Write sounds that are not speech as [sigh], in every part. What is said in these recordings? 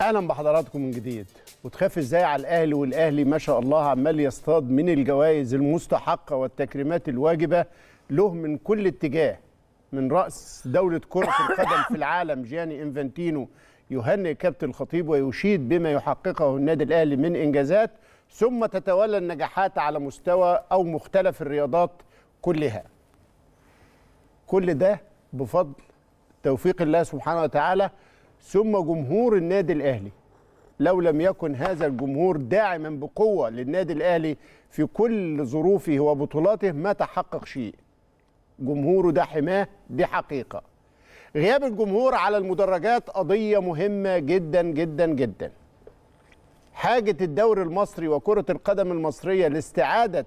اهلا بحضراتكم من جديد وتخاف ازاي على الاهلي والاهلي ما شاء الله عمال يصطاد من الجوائز المستحقه والتكريمات الواجبه له من كل اتجاه من راس دوله كره القدم في العالم جياني انفانتينو يهنئ كابتن الخطيب ويشيد بما يحققه النادي الاهلي من انجازات ثم تتولى النجاحات على مستوى او مختلف الرياضات كلها كل ده بفضل توفيق الله سبحانه وتعالى ثم جمهور النادي الاهلي لو لم يكن هذا الجمهور داعما بقوه للنادي الاهلي في كل ظروفه وبطولاته ما تحقق شيء جمهوره ده حماه دي حقيقه غياب الجمهور على المدرجات قضيه مهمه جدا جدا جدا حاجه الدوري المصري وكره القدم المصريه لاستعاده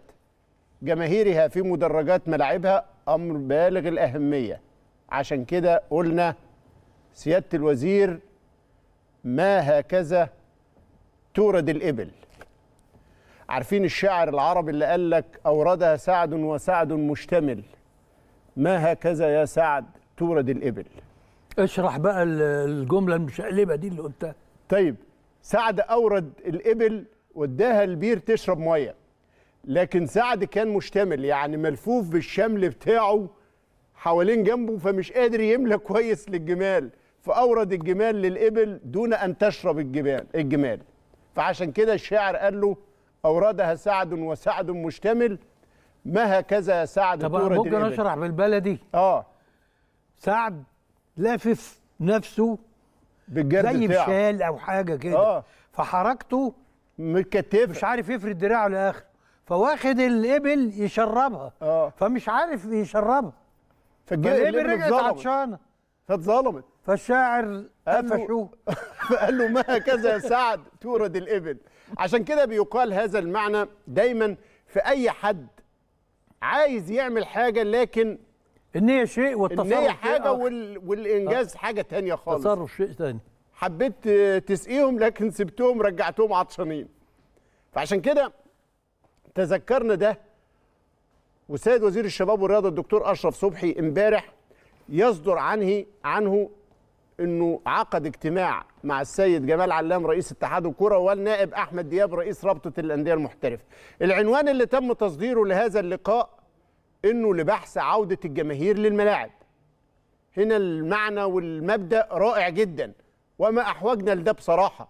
جماهيرها في مدرجات ملاعبها امر بالغ الاهميه عشان كده قلنا سيادة الوزير ما هكذا تورد الإبل عارفين الشاعر العربي اللي قال لك أوردها سعد وسعد مشتمل ما هكذا يا سعد تورد الإبل اشرح بقى الجملة المشقلبة دي اللي قلتها طيب سعد أورد الإبل وداها البير تشرب مية لكن سعد كان مشتمل يعني ملفوف بالشمل بتاعه حوالين جنبه فمش قادر يملى كويس للجمال فأورد الجمال للإبل دون أن تشرب الجبال الجمال فعشان كده الشاعر قال له أوردها سعد وسعد مشتمل ما هكذا يا سعد طب أنا ممكن أشرح بالبلدي آه سعد لافف نفسه بالجرد زي بتاعه. أو حاجة كده آه. فحركته متكتفة مش عارف يفرد دراعه لآخر فواخد الإبل يشربها آه. فمش عارف يشربها فالإبل رجعت عطشانة فاتظلمت فالشاعر قفشوه [laughs] فقال له ما هكذا يا سعد تورد الإبل عشان كده بيقال هذا المعنى دايما في أي حد عايز يعمل حاجة لكن النية شيء والتصرف النية حاجة وال... والإنجاز آه. حاجة تانية خالص تصرف شيء تاني حبيت تسقيهم لكن سبتهم رجعتهم عطشانين فعشان كده تذكرنا ده والسيد وزير الشباب والرياضة الدكتور أشرف صبحي امبارح يصدر عنه عنه انه عقد اجتماع مع السيد جمال علام رئيس اتحاد الكره والنائب احمد دياب رئيس رابطه الانديه المحترفه. العنوان اللي تم تصديره لهذا اللقاء انه لبحث عوده الجماهير للملاعب. هنا المعنى والمبدا رائع جدا وما احوجنا لده بصراحه.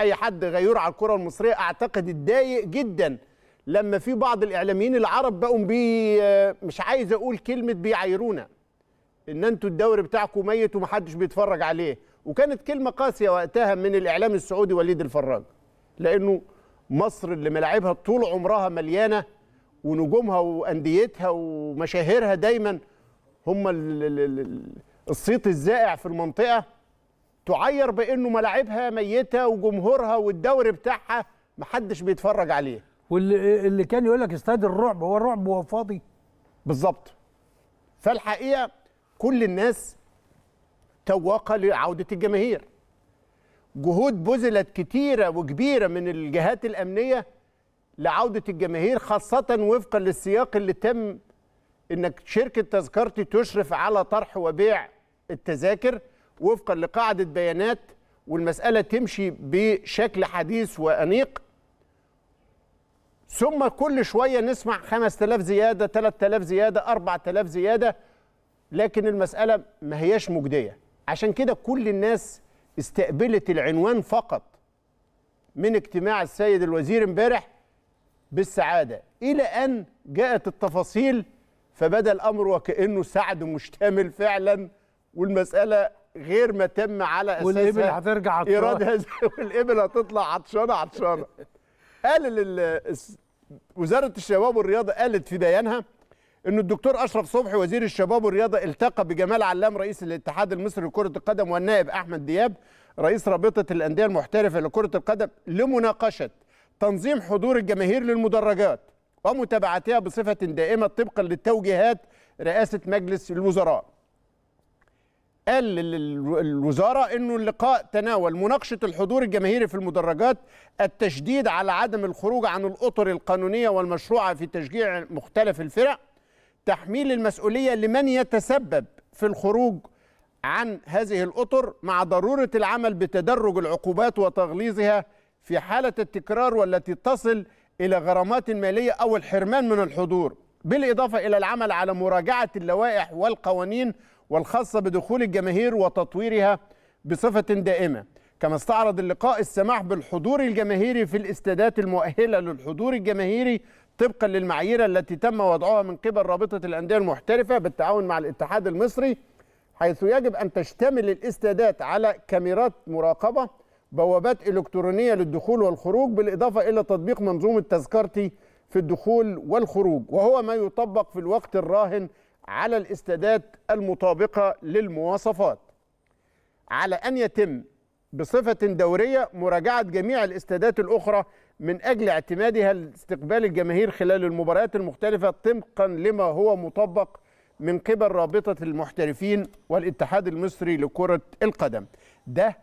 اي حد غيور على الكره المصريه اعتقد اتضايق جدا لما في بعض الاعلاميين العرب بقوا بي مش عايز اقول كلمه بيعايرونا ان انتوا الدوري بتاعكم ميت ومحدش بيتفرج عليه وكانت كلمه قاسيه وقتها من الاعلام السعودي وليد الفراج لانه مصر اللي ملاعبها طول عمرها مليانه ونجومها وانديتها ومشاهيرها دايما هم الصيت الزائع في المنطقه تعير بانه ملاعبها ميته وجمهورها والدوري بتاعها محدش بيتفرج عليه واللي كان يقول لك استاد الرعب هو الرعب هو فاضي بالظبط فالحقيقه كل الناس تواقة لعودة الجماهير جهود بذلت كتيرة وكبيرة من الجهات الأمنية لعودة الجماهير خاصة وفقا للسياق اللي تم انك شركة تذكرتي تشرف على طرح وبيع التذاكر وفقا لقاعدة بيانات والمسألة تمشي بشكل حديث وأنيق ثم كل شوية نسمع 5000 زيادة 3000 زيادة 4000 زيادة لكن المسألة ما هياش مجدية عشان كده كل الناس استقبلت العنوان فقط من اجتماع السيد الوزير امبارح بالسعادة إلى أن جاءت التفاصيل فبدا الأمر وكأنه سعد مشتمل فعلا والمسألة غير ما تم على أساسها والإبل هترجع عطشانة [laughs] والإبل هتطلع عطشانة عطشانة قال وزارة الشباب والرياضة قالت في بيانها ان الدكتور اشرف صبحي وزير الشباب والرياضه التقى بجمال علام رئيس الاتحاد المصري لكره القدم والنائب احمد دياب رئيس رابطه الانديه المحترفه لكره القدم لمناقشه تنظيم حضور الجماهير للمدرجات ومتابعتها بصفه دائمه طبقا للتوجيهات رئاسه مجلس الوزراء. قال الوزاره انه اللقاء تناول مناقشه الحضور الجماهيري في المدرجات، التشديد على عدم الخروج عن الاطر القانونيه والمشروعه في تشجيع مختلف الفرق، تحميل المسؤولية لمن يتسبب في الخروج عن هذه الأطر مع ضرورة العمل بتدرج العقوبات وتغليظها في حالة التكرار والتي تصل إلى غرامات مالية أو الحرمان من الحضور بالإضافة إلى العمل على مراجعة اللوائح والقوانين والخاصة بدخول الجماهير وتطويرها بصفة دائمة كما استعرض اللقاء السماح بالحضور الجماهيري في الاستادات المؤهلة للحضور الجماهيري طبقا للمعايير التي تم وضعها من قبل رابطة الأندية المحترفة بالتعاون مع الاتحاد المصري حيث يجب أن تشتمل الاستادات على كاميرات مراقبة بوابات إلكترونية للدخول والخروج بالإضافة إلى تطبيق منظومة تذكرتي في الدخول والخروج وهو ما يطبق في الوقت الراهن على الاستادات المطابقة للمواصفات على أن يتم بصفة دورية مراجعة جميع الاستادات الأخرى من أجل اعتمادها لاستقبال الجماهير خلال المباريات المختلفة طبقا لما هو مطبق من قبل رابطة المحترفين والاتحاد المصري لكرة القدم ده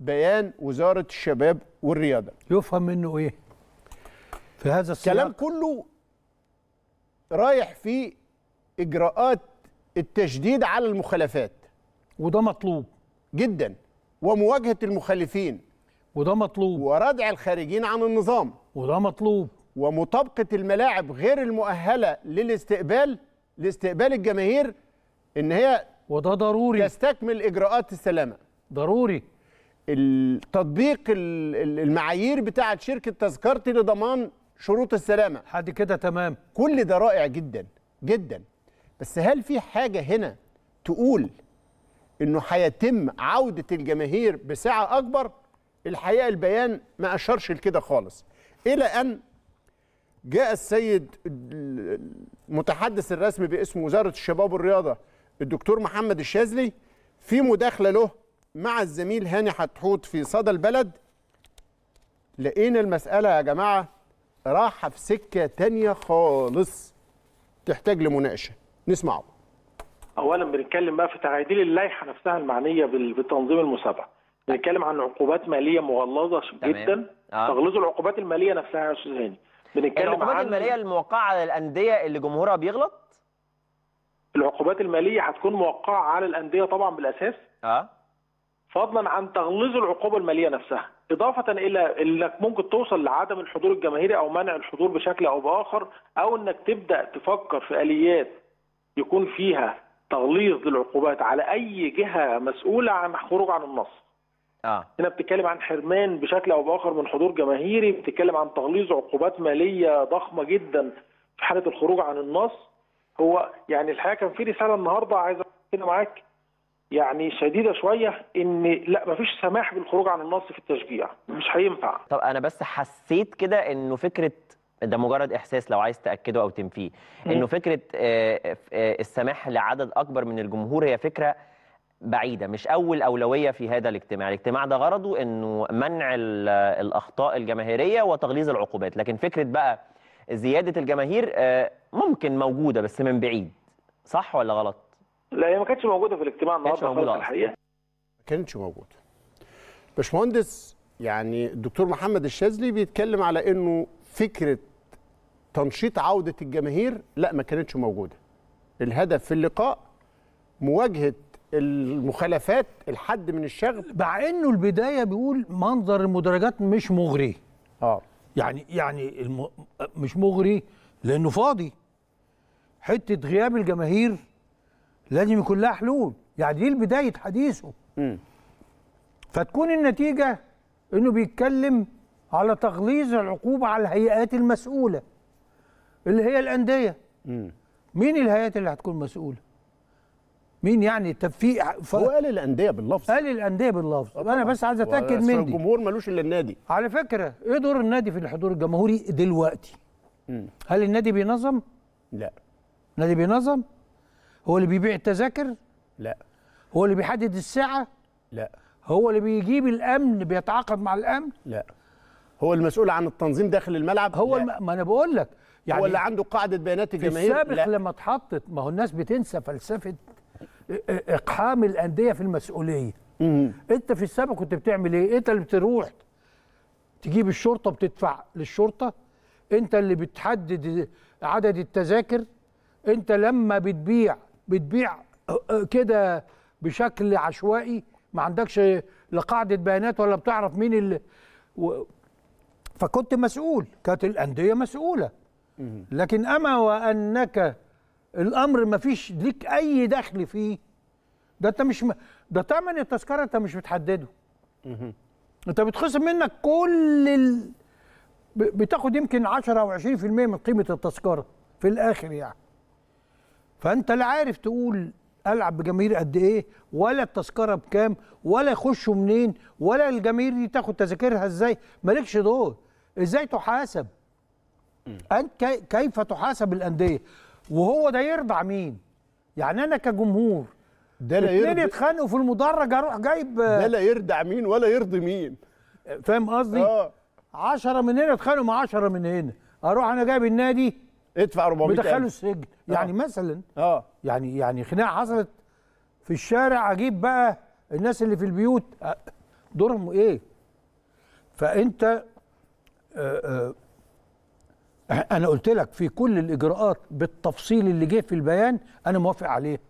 بيان وزارة الشباب والرياضة يفهم منه إيه؟ في هذا السياق كلام كله رايح في إجراءات التشديد على المخالفات وده مطلوب جدا ومواجهة المخالفين وده مطلوب وردع الخارجين عن النظام وده مطلوب ومطابقة الملاعب غير المؤهلة للاستقبال لاستقبال الجماهير إن هي وده ضروري تستكمل إجراءات السلامة ضروري التطبيق المعايير بتاعة شركة تذكرتي لضمان شروط السلامة حد كده تمام كل ده رائع جدا جدا بس هل في حاجة هنا تقول إنه هيتم عودة الجماهير بسعة أكبر؟ الحقيقه البيان ما أشرش لكده خالص الى ان جاء السيد المتحدث الرسمي باسم وزاره الشباب والرياضه الدكتور محمد الشاذلي في مداخله له مع الزميل هاني حتحوت في صدى البلد لقينا المساله يا جماعه راحه في سكه تانية خالص تحتاج لمناقشه نسمعه اولا بنتكلم بقى في تعديل اللائحه نفسها المعنيه بتنظيم المسابقه بنتكلم عن عقوبات ماليه مغلظه جدا آه. تغلظوا العقوبات الماليه نفسها يا استاذ هاني بنتكلم العقوبات عن... الماليه الموقعه على الانديه اللي جمهورها بيغلط العقوبات الماليه هتكون موقعه على الانديه طبعا بالاساس اه فضلا عن تغليظ العقوبه الماليه نفسها اضافه الى انك ممكن توصل لعدم الحضور الجماهيري او منع الحضور بشكل او باخر او انك تبدا تفكر في اليات يكون فيها تغليظ للعقوبات على اي جهه مسؤوله عن خروج عن النص اه هنا بتتكلم عن حرمان بشكل او باخر من حضور جماهيري بتتكلم عن تغليظ عقوبات ماليه ضخمه جدا في حاله الخروج عن النص هو يعني الحقيقه كان في رساله النهارده عايز كده معاك يعني شديده شويه ان لا مفيش سماح بالخروج عن النص في التشجيع مش هينفع طب انا بس حسيت كده انه فكره ده مجرد احساس لو عايز تاكده او تنفيه انه فكره آه، آه، السماح لعدد اكبر من الجمهور هي فكره بعيده مش اول اولويه في هذا الاجتماع الاجتماع ده غرضه انه منع الاخطاء الجماهيريه وتغليظ العقوبات لكن فكره بقى زياده الجماهير آه، ممكن موجوده بس من بعيد صح ولا غلط لا هي ما كانتش موجوده في الاجتماع النهارده موجوده الحقيقه ما كانتش موجوده باشمهندس يعني الدكتور محمد الشاذلي بيتكلم على انه فكره تنشيط عوده الجماهير لا ما كانتش موجوده الهدف في اللقاء مواجهه المخالفات الحد من الشغب مع انه البدايه بيقول منظر المدرجات مش مغري اه يعني يعني الم... مش مغري لانه فاضي حته غياب الجماهير لازم يكون لها حلول يعني دي بدايه حديثه م. فتكون النتيجه انه بيتكلم على تغليظ العقوبه على الهيئات المسؤوله اللي هي الانديه م. مين الهيئات اللي هتكون مسؤوله مين يعني طب في ف... هو قال الانديه باللفظ قال الانديه باللفظ انا بس عايز اتاكد مني الجمهور ملوش الا النادي على فكره ايه دور النادي في الحضور الجمهوري دلوقتي م. هل النادي بينظم لا النادي بينظم هو اللي بيبيع التذاكر لا هو اللي بيحدد الساعه لا هو اللي بيجيب الامن بيتعاقد مع الامن لا هو المسؤول عن التنظيم داخل الملعب هو الم... ما انا بقول لك يعني هو اللي عنده قاعده بيانات الجماهير السابق لا. لما اتحطت ما هو الناس بتنسى فلسفه اقحام الانديه في المسؤوليه مم. انت في السابق كنت بتعمل ايه انت اللي بتروح تجيب الشرطه بتدفع للشرطه انت اللي بتحدد عدد التذاكر انت لما بتبيع بتبيع كده بشكل عشوائي ما عندكش لا قاعده بيانات ولا بتعرف مين اللي و... فكنت مسؤول كانت الانديه مسؤوله لكن اما وانك الامر ما فيش ليك اي دخل فيه ده انت مش م... ده تمن التذكره انت مش بتحدده انت بتخصم منك كل ال... بتاخد يمكن 10 او 20% من قيمه التذكره في الاخر يعني فانت لا عارف تقول العب بجماهير قد ايه ولا التذكره بكام ولا يخشوا منين ولا الجماهير دي تاخد تذاكرها ازاي مالكش دور ازاي تحاسب انت كيف تحاسب الانديه وهو ده يرضع مين يعني انا كجمهور ده لا يرضي اتنين يتخانقوا في المدرج اروح جايب ده لا يرضع مين ولا يرضي مين فاهم قصدي؟ اه 10 من هنا اتخانقوا مع 10 من هنا اروح انا جايب النادي ادفع 400 بدخله السجن آه. يعني مثلا اه يعني يعني خناقه حصلت في الشارع اجيب بقى الناس اللي في البيوت دورهم ايه؟ فانت آآ آه، آآ آه، انا قلت لك في كل الاجراءات بالتفصيل اللي جه في البيان انا موافق عليه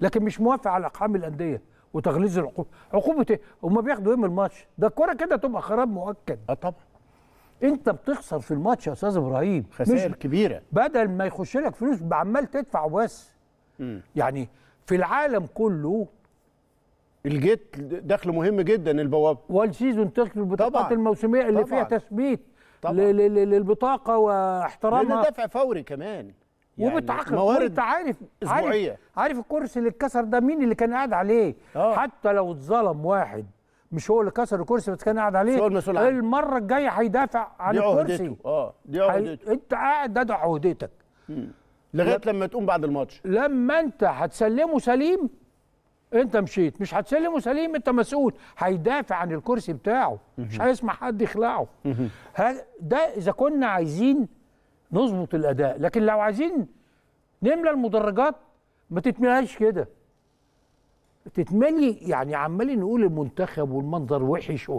لكن مش موافق على اقحام الانديه وتغليظ العقوبه عقوبه ايه هم بياخدوا ايه من الماتش ده الكوره كده تبقى خراب مؤكد اه طبعا انت بتخسر في الماتش يا استاذ ابراهيم خسائر كبيره بدل ما يخش لك فلوس عمال تدفع وبس يعني في العالم كله الجيت دخل مهم جدا البوابه والسيزون تدخل البطاقات الموسميه اللي طبعًا. فيها تثبيت للبطاقه واحترامها ده دفع فوري كمان يعني وبتعاقب موارد عارف اسبوعيه عارف, عارف الكرسي اللي اتكسر ده مين اللي كان قاعد عليه أوه. حتى لو اتظلم واحد مش هو اللي كسر الكرسي بس كان قاعد عليه المره الجايه هيدافع عن دي الكرسي اه دي عهدته انت قاعد ده عهدتك لغايه لما تقوم بعد الماتش لما انت هتسلمه سليم انت مشيت مش هتسلم وسليم انت مسؤول هيدافع عن الكرسي بتاعه مش هيسمع حد يخلعه ده اذا كنا عايزين نظبط الاداء لكن لو عايزين نملى المدرجات ما تتملاش كده تتملي يعني عمالين نقول المنتخب والمنظر وحش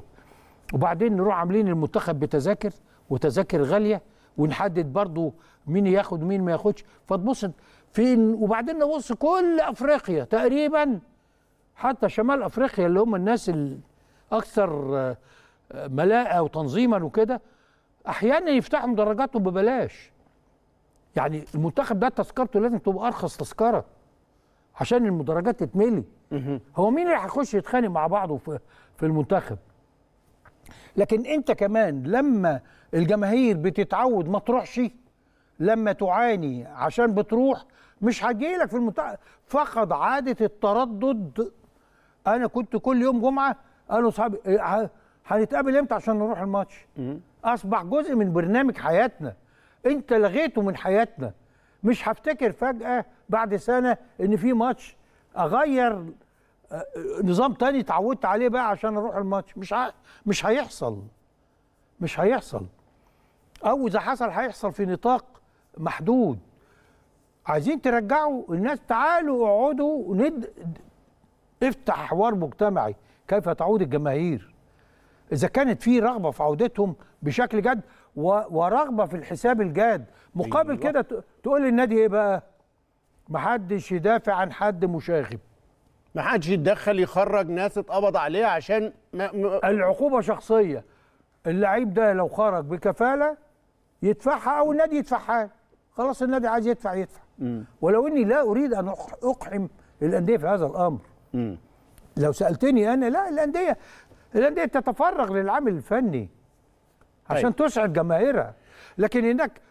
وبعدين نروح عاملين المنتخب بتذاكر وتذاكر غاليه ونحدد برضو مين ياخد ومين ما ياخدش فتبص فين وبعدين نبص كل افريقيا تقريبا حتى شمال افريقيا اللي هم الناس الاكثر آه، ملاءه وتنظيما وكده احيانا يفتحوا مدرجاته ببلاش يعني المنتخب ده تذكرته لازم تبقى ارخص تذكره عشان المدرجات تتملي هو مين اللي هيخش يتخانق مع بعضه في في المنتخب لكن انت كمان لما الجماهير بتتعود ما تروحش لما تعاني عشان بتروح مش هجيلك في المنتخب فقد عاده التردد انا كنت كل يوم جمعه قالوا اصحابي إيه، هنتقابل امتى عشان نروح الماتش اصبح جزء من برنامج حياتنا انت لغيته من حياتنا مش هفتكر فجاه بعد سنه ان في ماتش اغير آه، نظام تاني اتعودت عليه بقى عشان اروح الماتش مش مش هيحصل مش هيحصل او اذا حصل هيحصل في نطاق محدود عايزين ترجعوا الناس تعالوا اقعدوا ند... افتح حوار مجتمعي كيف تعود الجماهير اذا كانت في رغبه في عودتهم بشكل جد ورغبه في الحساب الجاد مقابل أيوة. كده تقول للنادي ايه بقى محدش يدافع عن حد مشاغب محدش يتدخل يخرج ناس اتقبض عليها عشان ما م... العقوبه شخصيه اللعيب ده لو خرج بكفاله يدفعها او النادي يدفعها خلاص النادي عايز يدفع يدفع م. ولو اني لا اريد ان اقحم الانديه في هذا الامر لو سالتني انا لا الانديه الانديه تتفرغ للعمل الفني عشان أي. طيب. تسعد جماهيرها لكن هناك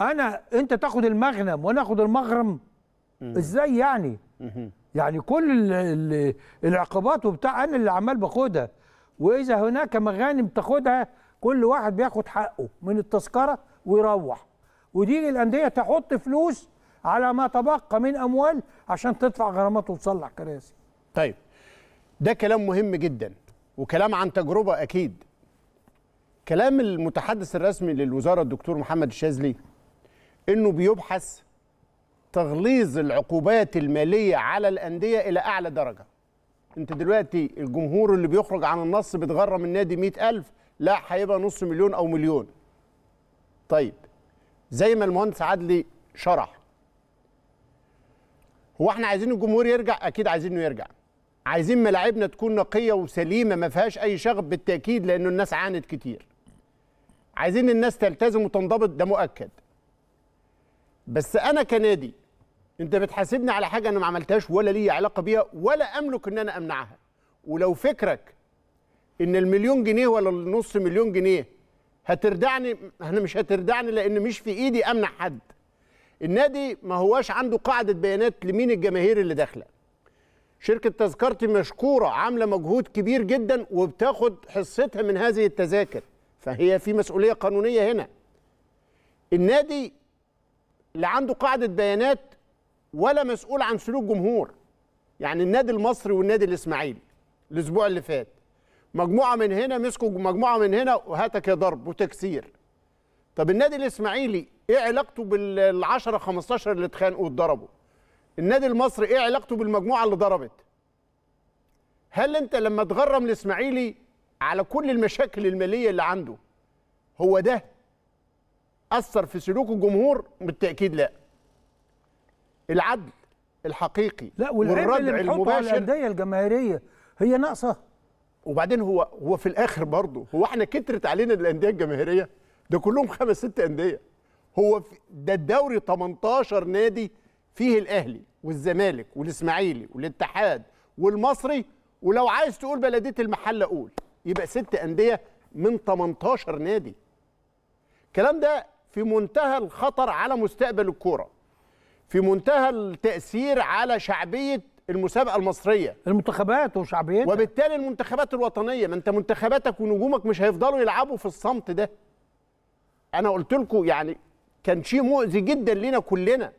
انا انت تاخد المغنم وانا اخد المغرم ازاي يعني يعني كل العقبات وبتاع انا اللي عمال باخدها واذا هناك مغانم تاخدها كل واحد بياخد حقه من التذكره ويروح ودي الانديه تحط فلوس على ما تبقى من اموال عشان تدفع غرامات وتصلح كراسي طيب ده كلام مهم جدا وكلام عن تجربه اكيد كلام المتحدث الرسمي للوزاره الدكتور محمد الشاذلي انه بيبحث تغليظ العقوبات الماليه على الانديه الى اعلى درجه انت دلوقتي الجمهور اللي بيخرج عن النص بتغرم النادي 100000 لا هيبقى نص مليون او مليون طيب زي ما المهندس عدلي شرح هو احنا عايزين الجمهور يرجع اكيد عايزينه يرجع عايزين ملاعبنا تكون نقيه وسليمه ما فيهاش اي شغب بالتاكيد لانه الناس عانت كتير عايزين الناس تلتزم وتنضبط ده مؤكد بس انا كنادي انت بتحاسبني على حاجه انا ما عملتهاش ولا لي علاقه بيها ولا املك ان انا امنعها ولو فكرك ان المليون جنيه ولا النص مليون جنيه هتردعني انا مش هتردعني لان مش في ايدي امنع حد النادي ما هواش عنده قاعده بيانات لمين الجماهير اللي داخله شركه تذكرتي مشكوره عامله مجهود كبير جدا وبتاخد حصتها من هذه التذاكر فهي في مسؤوليه قانونيه هنا النادي اللي عنده قاعده بيانات ولا مسؤول عن سلوك جمهور يعني النادي المصري والنادي الاسماعيلي الاسبوع اللي فات مجموعه من هنا مسكوا مجموعه من هنا وهاتك يا ضرب وتكسير طب النادي الاسماعيلي ايه علاقته بالعشرة 10 15 اللي اتخانقوا واتضربوا النادي المصري ايه علاقته بالمجموعه اللي ضربت هل انت لما تغرم الاسماعيلي على كل المشاكل الماليه اللي عنده هو ده اثر في سلوك الجمهور بالتاكيد لا العدل الحقيقي لا والرد المباشر الانديه الجماهيريه هي ناقصه وبعدين هو هو في الاخر برضه هو احنا كترت علينا الانديه الجماهيريه ده كلهم خمس ست انديه هو ده الدوري 18 نادي فيه الاهلي والزمالك والاسماعيلي والاتحاد والمصري ولو عايز تقول بلديه المحله قول يبقى ست انديه من 18 نادي الكلام ده في منتهى الخطر على مستقبل الكوره في منتهى التاثير على شعبيه المسابقه المصريه المنتخبات وشعبيتها وبالتالي المنتخبات الوطنيه ما انت منتخباتك ونجومك مش هيفضلوا يلعبوا في الصمت ده انا قلت لكم يعني كان شيء مؤذي جدا لينا كلنا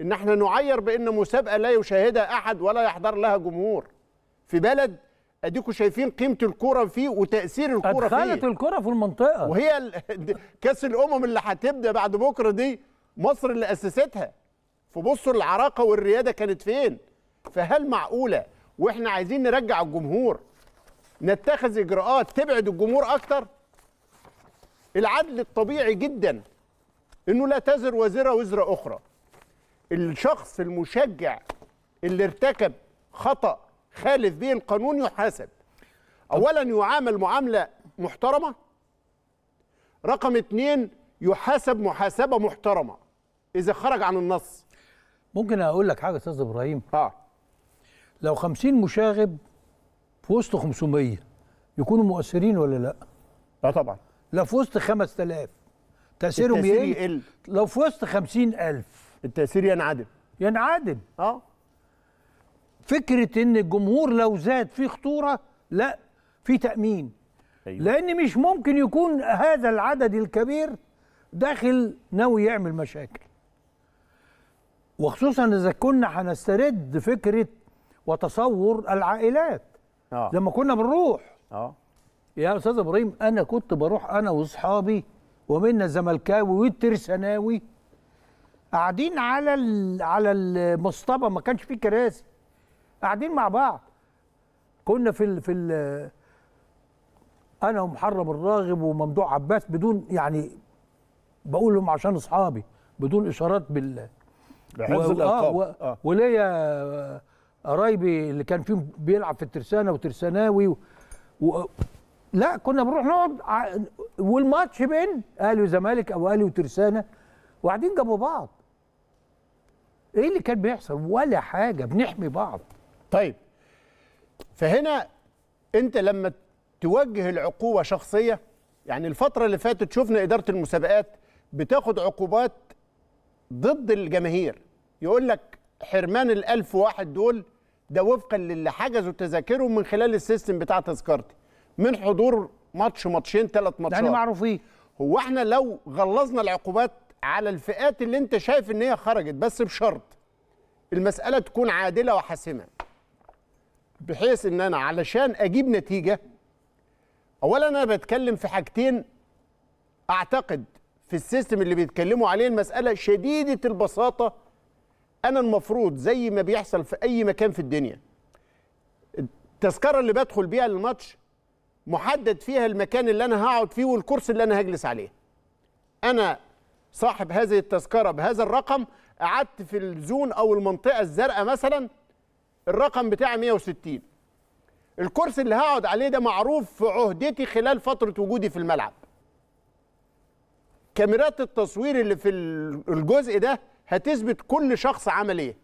ان احنا نعير بان مسابقه لا يشاهدها احد ولا يحضر لها جمهور في بلد اديكم شايفين قيمه الكوره فيه وتاثير الكوره فيه ادخلت الكوره في المنطقه وهي [laughs] كاس الامم اللي هتبدا بعد بكره دي مصر اللي اسستها فبصوا العراقه والرياده كانت فين فهل معقوله واحنا عايزين نرجع الجمهور نتخذ اجراءات تبعد الجمهور اكتر العدل الطبيعي جدا انه لا تزر وزره وزر اخرى الشخص المشجع اللي ارتكب خطأ خالف به القانون يحاسب أولا يعامل معاملة محترمة رقم اتنين يحاسب محاسبة محترمة إذا خرج عن النص ممكن أقول لك حاجة أستاذ إبراهيم آه لو 50 مشاغب في وسط 500 يكونوا مؤثرين ولا لا؟ لا طبعا لو في وسط 5000 تأثيرهم يقل لو في وسط 50000 التاثير ينعدم ينعدم اه فكره ان الجمهور لو زاد في خطوره لا في تامين أيوة. لان مش ممكن يكون هذا العدد الكبير داخل ناوي يعمل مشاكل وخصوصا اذا كنا هنسترد فكره وتصور العائلات آه. لما كنا بنروح اه يا استاذ ابراهيم انا كنت بروح انا واصحابي ومنا الزملكاوي والترسناوي قاعدين على على المصطبه ما كانش فيه كراسي قاعدين مع بعض كنا في ال في ال انا ومحرم الراغب وممدوح عباس بدون يعني بقول لهم عشان اصحابي بدون اشارات بال بحفظ و... آه، الالقاب و... آه. وليا قرايبي اللي كان فيهم بيلعب في الترسانه وترساناوي و... و... لا كنا بنروح نقعد والماتش بين اهلي وزمالك او اهلي وترسانه وقاعدين جنب بعض ايه اللي كان بيحصل ولا حاجه بنحمي بعض طيب فهنا انت لما توجه العقوبه شخصيه يعني الفتره اللي فاتت شفنا اداره المسابقات بتاخد عقوبات ضد الجماهير يقول لك حرمان الألف واحد دول ده وفقا للي حجزوا تذاكرهم من خلال السيستم بتاع تذكرتي من حضور ماتش ماتشين ثلاث ماتشات يعني معروفين هو احنا لو غلظنا العقوبات على الفئات اللي انت شايف ان هي خرجت بس بشرط المساله تكون عادله وحاسمه بحيث ان انا علشان اجيب نتيجه اولا انا بتكلم في حاجتين اعتقد في السيستم اللي بيتكلموا عليه المساله شديده البساطه انا المفروض زي ما بيحصل في اي مكان في الدنيا التذكره اللي بدخل بيها للماتش محدد فيها المكان اللي انا هقعد فيه والكرسي اللي انا هجلس عليه انا صاحب هذه التذكره بهذا الرقم قعدت في الزون او المنطقه الزرقاء مثلا الرقم بتاعي 160 الكرسي اللي هقعد عليه ده معروف في عهدتي خلال فتره وجودي في الملعب كاميرات التصوير اللي في الجزء ده هتثبت كل شخص عمل ايه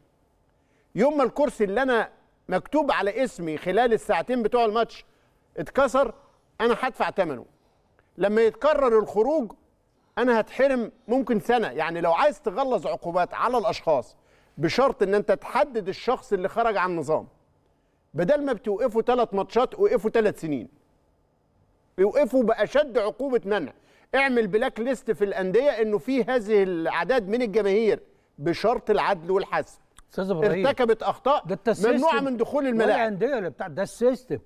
يوم ما الكرسي اللي انا مكتوب على اسمي خلال الساعتين بتوع الماتش اتكسر انا هدفع ثمنه لما يتكرر الخروج انا هتحرم ممكن سنه يعني لو عايز تغلظ عقوبات على الاشخاص بشرط ان انت تحدد الشخص اللي خرج عن النظام بدل ما بتوقفوا ثلاث ماتشات وقفوا ثلاث سنين يوقفوا باشد عقوبه منع اعمل بلاك ليست في الانديه انه في هذه الاعداد من الجماهير بشرط العدل والحسم استاذ ابراهيم ارتكبت اخطاء ممنوعه من دخول الملاعب ده الانديه اللي بتاع ده السيستم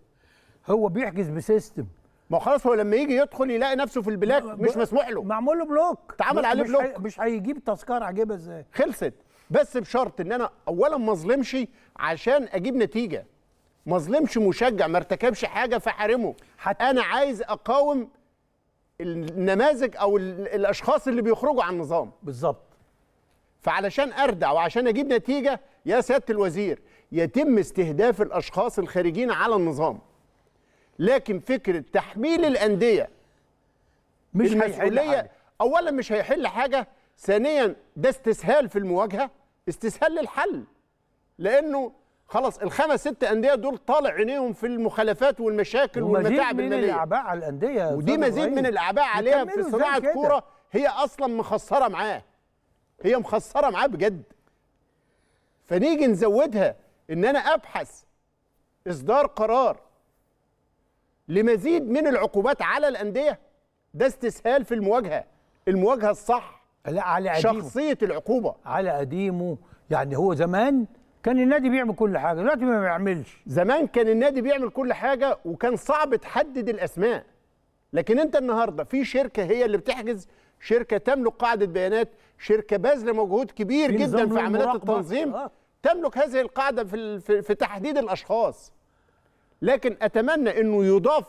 هو بيحجز بسيستم ما خلاص هو لما يجي يدخل يلاقي نفسه في البلاك مش مسموح له معمول له بلوك اتعمل عليه بلوك حي... مش هيجيب تذكره عجيبه ازاي خلصت بس بشرط ان انا اولا ما اظلمش عشان اجيب نتيجه ما اظلمش مشجع ما ارتكبش حاجه فحارمه حتى انا عايز اقاوم النماذج او الاشخاص اللي بيخرجوا عن النظام بالظبط فعلشان اردع وعشان اجيب نتيجه يا سياده الوزير يتم استهداف الاشخاص الخارجين على النظام لكن فكره تحميل الانديه مش هيحل حاجه اولا مش هيحل حاجه ثانيا ده استسهال في المواجهه استسهال للحل لانه خلاص الخمس ست انديه دول طالع عينيهم في المخالفات والمشاكل والمتاعب الماليه مزيد من الاعباء على الانديه ودي مزيد من الاعباء عليها في صناعه كوره هي اصلا مخسره معاه هي مخسره معاه بجد فنيجي نزودها ان انا ابحث اصدار قرار لمزيد من العقوبات على الانديه ده استسهال في المواجهه المواجهه الصح لا على قديمه شخصيه العقوبه على قديمه يعني هو زمان كان النادي بيعمل كل حاجه دلوقتي ما بيعملش زمان كان النادي بيعمل كل حاجه وكان صعب تحدد الاسماء لكن انت النهارده في شركه هي اللي بتحجز شركه تملك قاعده بيانات شركه باذله مجهود كبير جدا في عمليات التنظيم آه. تملك هذه القاعده في في تحديد الاشخاص لكن أتمنى أنه يضاف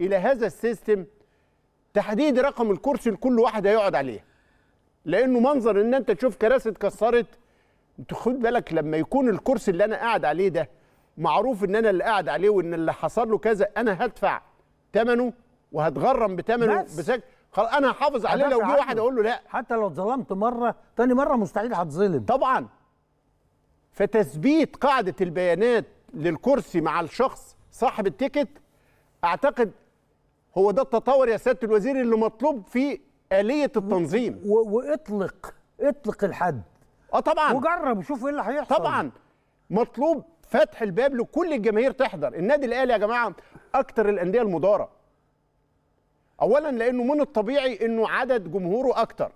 إلى هذا السيستم تحديد رقم الكرسي لكل واحد هيقعد عليه لأنه منظر أن أنت تشوف كراسي اتكسرت خد بالك لما يكون الكرسي اللي أنا قاعد عليه ده معروف ان انا اللي قاعد عليه وان اللي حصل له كذا انا هدفع ثمنه وهتغرم بثمنه بس خلاص انا هحافظ عليه لو جه واحد اقول له لا حتى لو اتظلمت مره تاني مره مستحيل هتظلم طبعا فتثبيت قاعده البيانات للكرسي مع الشخص صاحب التيكت اعتقد هو ده التطور يا سياده الوزير اللي مطلوب في اليه التنظيم واطلق اطلق الحد اه طبعا وجرب وشوف ايه اللي هيحصل طبعا مطلوب فتح الباب لكل الجماهير تحضر النادي الاهلي يا جماعه اكتر الانديه المداره اولا لانه من الطبيعي انه عدد جمهوره اكتر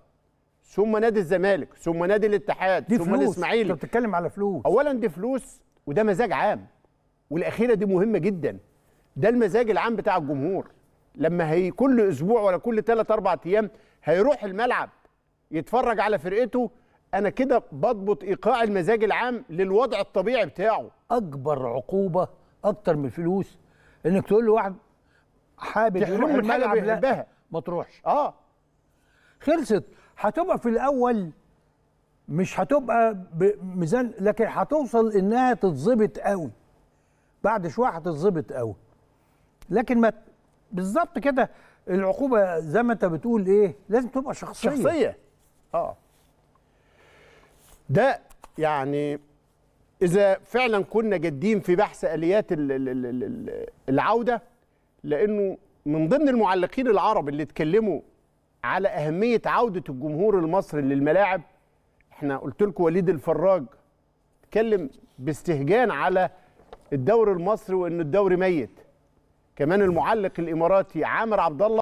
ثم نادي الزمالك ثم نادي الاتحاد ثم الاسماعيلي انت بتتكلم على فلوس اولا دي فلوس وده مزاج عام والاخيره دي مهمه جدا ده المزاج العام بتاع الجمهور لما هي كل اسبوع ولا كل 3 4 ايام هيروح الملعب يتفرج على فرقته انا كده بضبط ايقاع المزاج العام للوضع الطبيعي بتاعه اكبر عقوبه اكتر من الفلوس انك تقول لواحد حابب يروح الملعب لا ما تروحش اه خلصت هتبقى في الاول مش هتبقى بميزان لكن هتوصل انها تتظبط قوي بعد شويه هتتظبط قوي لكن ما بالظبط كده العقوبه زي ما انت بتقول ايه لازم تبقى شخصيه شخصيه اه ده يعني اذا فعلا كنا جادين في بحث اليات العوده لانه من ضمن المعلقين العرب اللي اتكلموا على اهميه عوده الجمهور المصري للملاعب احنا قلت لكم وليد الفراج اتكلم باستهجان على الدوري المصري وان الدوري ميت كمان المعلق الاماراتي عامر عبد الله